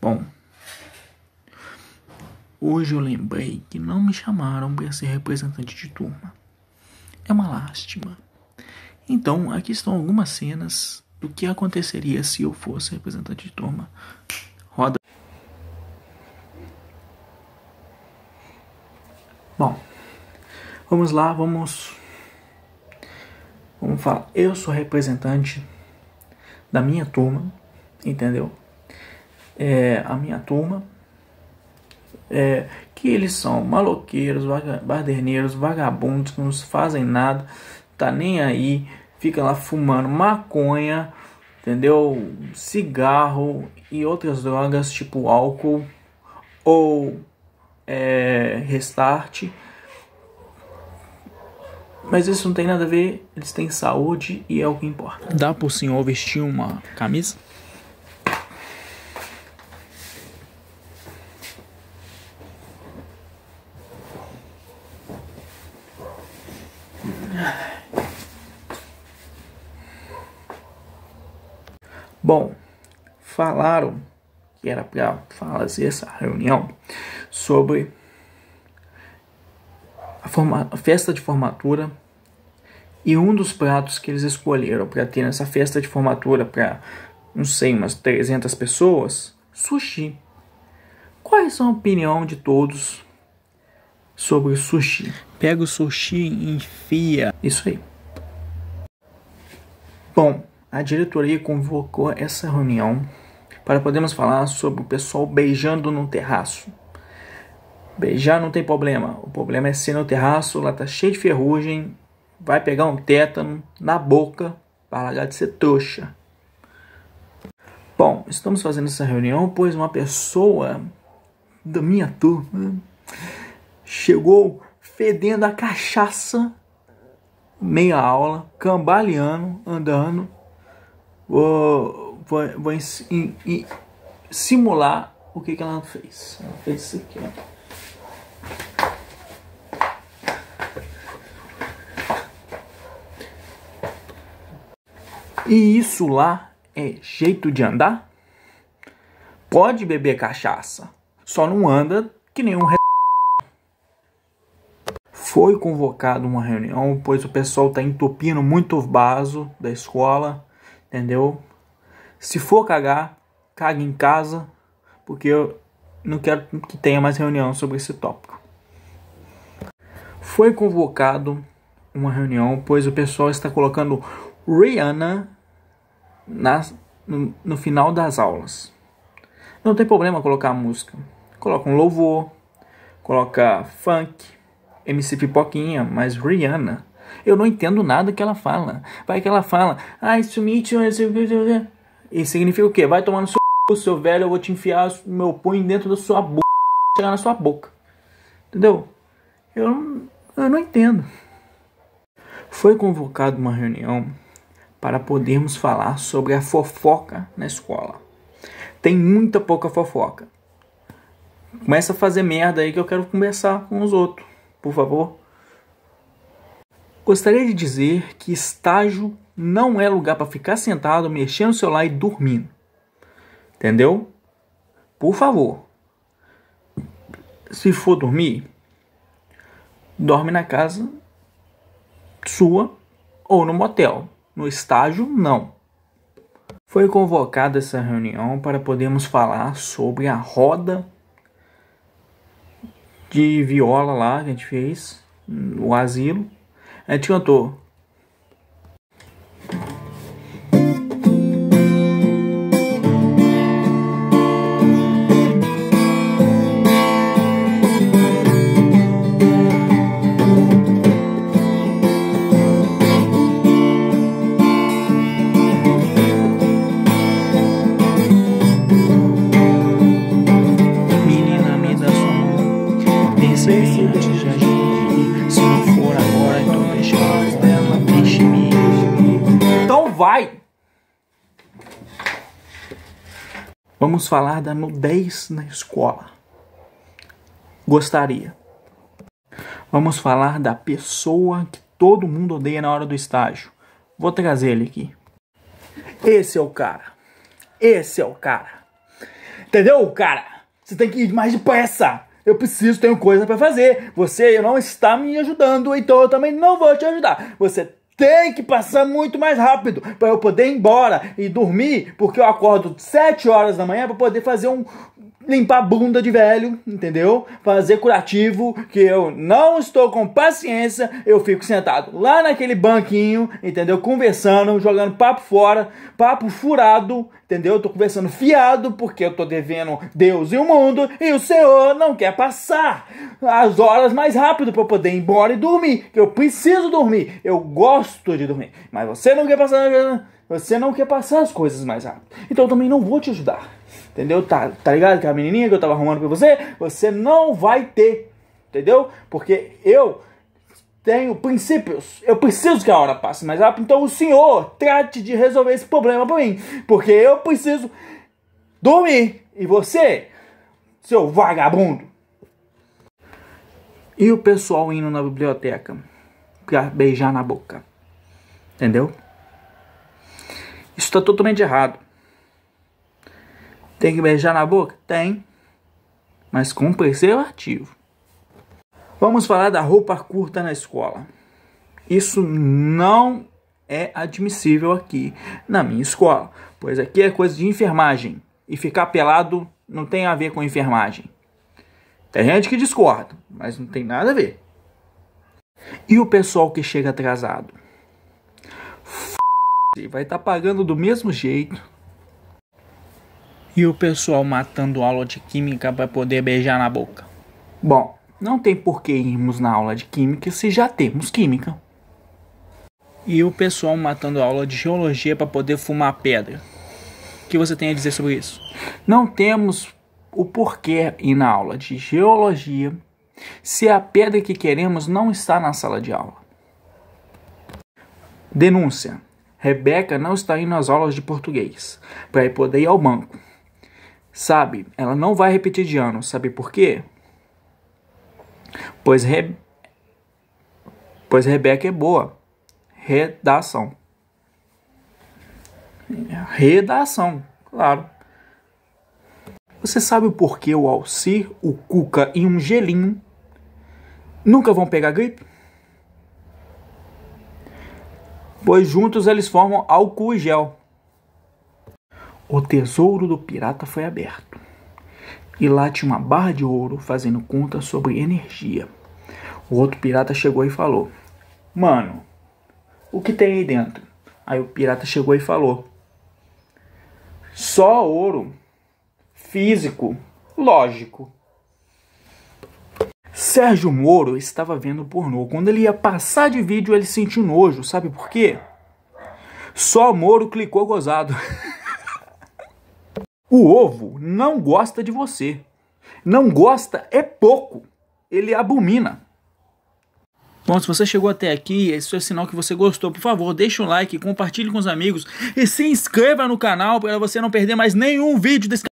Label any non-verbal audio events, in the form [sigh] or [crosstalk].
Bom, hoje eu lembrei que não me chamaram para ser representante de turma. É uma lástima. Então, aqui estão algumas cenas do que aconteceria se eu fosse representante de turma. Roda. Bom, vamos lá, vamos. Vamos falar. Eu sou representante da minha turma, entendeu? é, a minha turma, é, que eles são maloqueiros, vaga, baderneiros, vagabundos, que não fazem nada, tá nem aí, fica lá fumando maconha, entendeu? Cigarro e outras drogas tipo álcool ou é, restart. Mas isso não tem nada a ver, eles têm saúde e é o que importa. Dá pro senhor vestir uma camisa? Bom, falaram que era para fazer essa reunião sobre a, forma, a festa de formatura e um dos pratos que eles escolheram para ter nessa festa de formatura para, não sei, umas 300 pessoas, sushi. Qual é a opinião de todos sobre sushi. Pega o sushi e enfia. Isso aí. Bom, a diretoria convocou essa reunião para podermos falar sobre o pessoal beijando no terraço. Beijar não tem problema. O problema é ser no terraço, lá tá cheio de ferrugem, vai pegar um tétano na boca para largar de ser trouxa. Bom, estamos fazendo essa reunião pois uma pessoa da minha turma chegou fedendo a cachaça, meia aula, cambaleando, andando. Vou, vou, vou simular o que, que ela fez. Ela fez isso aqui, ó. E isso lá é jeito de andar? Pode beber cachaça, só não anda que nem um foi convocado uma reunião, pois o pessoal está entupindo muito o vaso da escola, entendeu? Se for cagar, cague em casa, porque eu não quero que tenha mais reunião sobre esse tópico. Foi convocado uma reunião, pois o pessoal está colocando Rihanna no, no, final das aulas. Não tem problema colocar música. Coloca um louvor, coloca funk, MC Pipoquinha, mas Rihanna. Eu não entendo nada que ela fala. Vai que ela fala, ah, isso me E significa o quê? Vai tomar no seu c... seu velho, eu vou te enfiar meu punho dentro da sua boca, chegar na sua boca. Entendeu? Eu, não, eu não entendo. Foi convocado uma reunião para podermos falar sobre a fofoca na escola. Tem muita pouca fofoca. Começa a fazer merda aí que eu quero conversar com os outros por favor. Gostaria de dizer que estágio não é lugar para ficar sentado, mexendo no celular e dormindo. Entendeu? Por favor. Se for dormir, dorme na casa sua ou no motel. No estágio, não. Foi convocada essa reunião para podermos falar sobre a roda de viola lá que a gente fez, no asilo. A gente cantou Vamos falar da nudez na escola. Gostaria. Vamos falar da pessoa que todo mundo odeia na hora do estágio. Vou trazer ele aqui. Esse é o cara. Esse é o cara. Entendeu, cara? Você tem que ir mais depressa. Eu preciso, tenho coisa para fazer. Você não está me ajudando, então eu também não vou te ajudar. Você tem que passar muito mais rápido para eu poder ir embora e dormir, porque eu acordo 7 horas da manhã para poder fazer um, limpar a bunda de velho, entendeu? Fazer curativo, que eu não estou com paciência, eu fico sentado lá naquele banquinho, entendeu? Conversando, jogando papo fora, papo furado, entendeu? Eu tô conversando fiado porque eu tô devendo Deus e o mundo e o Senhor não quer passar as horas mais rápido para poder ir embora e dormir, que eu preciso dormir, eu gosto de dormir, mas você não quer passar, você não quer passar as coisas mais rápido. Então eu também não vou te ajudar. Entendeu? Tá, tá ligado? Que a menininha que eu tava arrumando pra você, você não vai ter. Entendeu? Porque eu tenho princípios. Eu preciso que a hora passe mais rápido. Ah, então o senhor trate de resolver esse problema pra mim. Porque eu preciso dormir. E você, seu vagabundo. E o pessoal indo na biblioteca pra beijar na boca. Entendeu? Isso tá totalmente errado. Tem que beijar na boca? Tem. Mas com preservativo. Vamos falar da roupa curta na escola. Isso não é admissível aqui na minha escola, pois aqui é coisa de enfermagem e ficar pelado não tem a ver com enfermagem. Tem gente que discorda, mas não tem nada a ver. E o pessoal que chega atrasado? F vai estar tá pagando do mesmo jeito e o pessoal matando aula de química para poder beijar na boca. Bom, não tem por que irmos na aula de química se já temos química. E o pessoal matando aula de geologia para poder fumar pedra. O que você tem a dizer sobre isso? Não temos o porquê ir na aula de geologia se a pedra que queremos não está na sala de aula. Denúncia: Rebeca não está indo às aulas de português para poder ir ao banco. Sabe, ela não vai repetir de ano. Sabe por quê? Pois, Re... pois Rebeca é boa. Redação. Redação, claro. Você sabe o porquê o Alcir, o Cuca e um gelinho nunca vão pegar gripe? Pois juntos eles formam álcool e gel. O tesouro do pirata foi aberto. E lá tinha uma barra de ouro fazendo conta sobre energia. O outro pirata chegou e falou: Mano, o que tem aí dentro? Aí o pirata chegou e falou: Só ouro. Físico. Lógico. Sérgio Moro estava vendo pornô. Quando ele ia passar de vídeo, ele sentiu nojo. Sabe por quê? Só Moro clicou gozado. [laughs] O ovo não gosta de você. Não gosta é pouco. Ele abomina. Bom, se você chegou até aqui, esse é sinal que você gostou. Por favor, deixe um like, compartilhe com os amigos e se inscreva no canal para você não perder mais nenhum vídeo desse